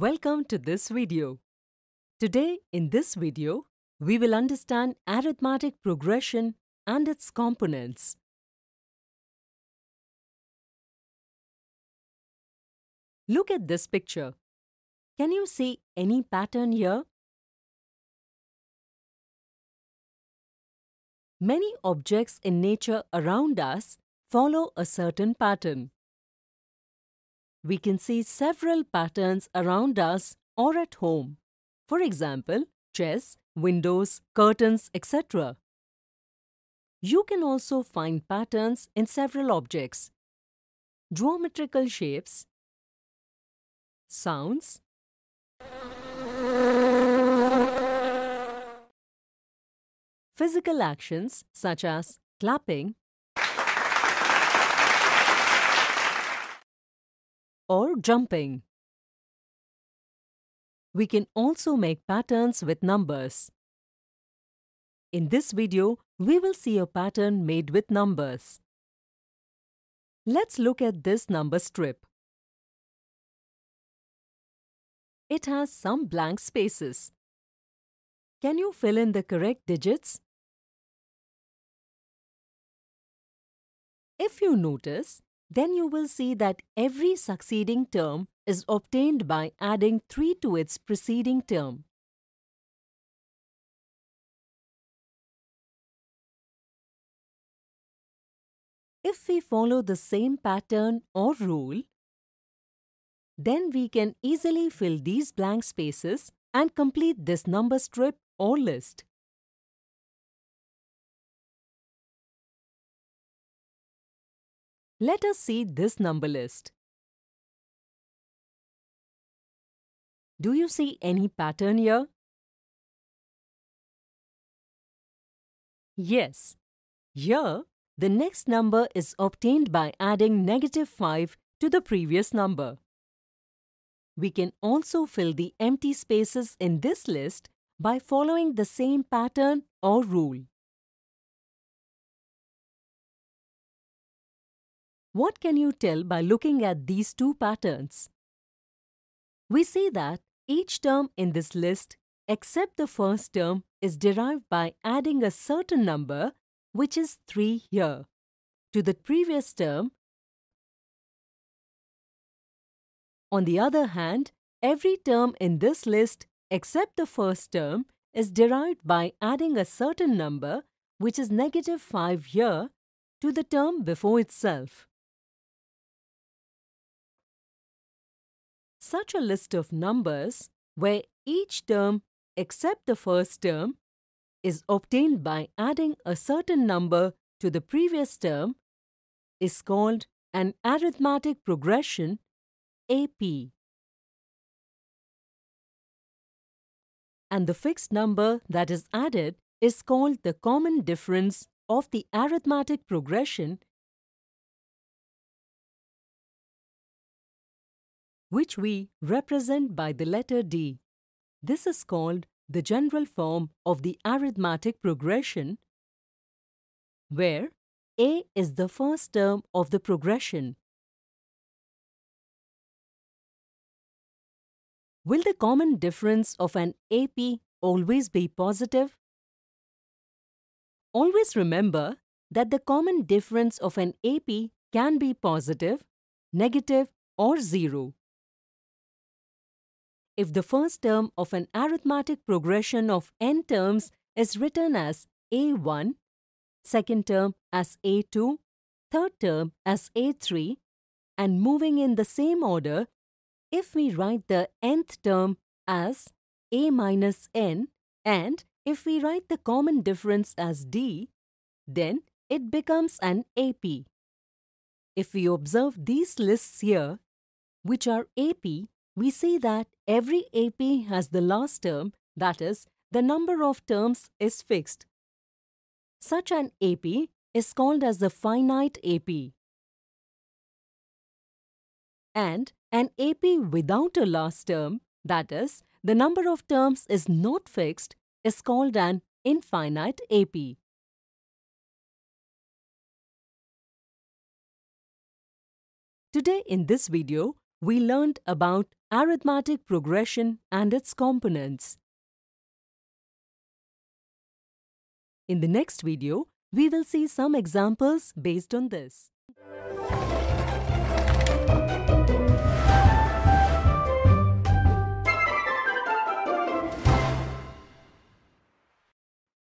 Welcome to this video. Today, in this video, we will understand arithmetic progression and its components. Look at this picture. Can you see any pattern here? Many objects in nature around us follow a certain pattern. We can see several patterns around us or at home. For example, chess, windows, curtains, etc. You can also find patterns in several objects. Geometrical shapes, sounds, physical actions such as clapping, or jumping. We can also make patterns with numbers. In this video, we will see a pattern made with numbers. Let's look at this number strip. It has some blank spaces. Can you fill in the correct digits? If you notice, then you will see that every succeeding term is obtained by adding 3 to its preceding term. If we follow the same pattern or rule, then we can easily fill these blank spaces and complete this number strip or list. Let us see this number list. Do you see any pattern here? Yes. Here, the next number is obtained by adding negative 5 to the previous number. We can also fill the empty spaces in this list by following the same pattern or rule. What can you tell by looking at these two patterns? We see that each term in this list except the first term is derived by adding a certain number which is 3 here to the previous term. On the other hand, every term in this list except the first term is derived by adding a certain number which is negative 5 here to the term before itself. such a list of numbers where each term except the first term is obtained by adding a certain number to the previous term is called an arithmetic progression AP. And the fixed number that is added is called the common difference of the arithmetic progression which we represent by the letter D. This is called the general form of the arithmetic progression, where A is the first term of the progression. Will the common difference of an AP always be positive? Always remember that the common difference of an AP can be positive, negative or zero if the first term of an arithmetic progression of n terms is written as a1, second term as a2, third term as a3, and moving in the same order, if we write the nth term as a minus n and if we write the common difference as d, then it becomes an AP. If we observe these lists here, which are AP we see that every AP has the last term, that is, the number of terms is fixed. Such an AP is called as the finite AP. And an AP without a last term, that is, the number of terms is not fixed, is called an infinite AP. Today in this video, we learned about arithmetic progression and its components. In the next video, we will see some examples based on this.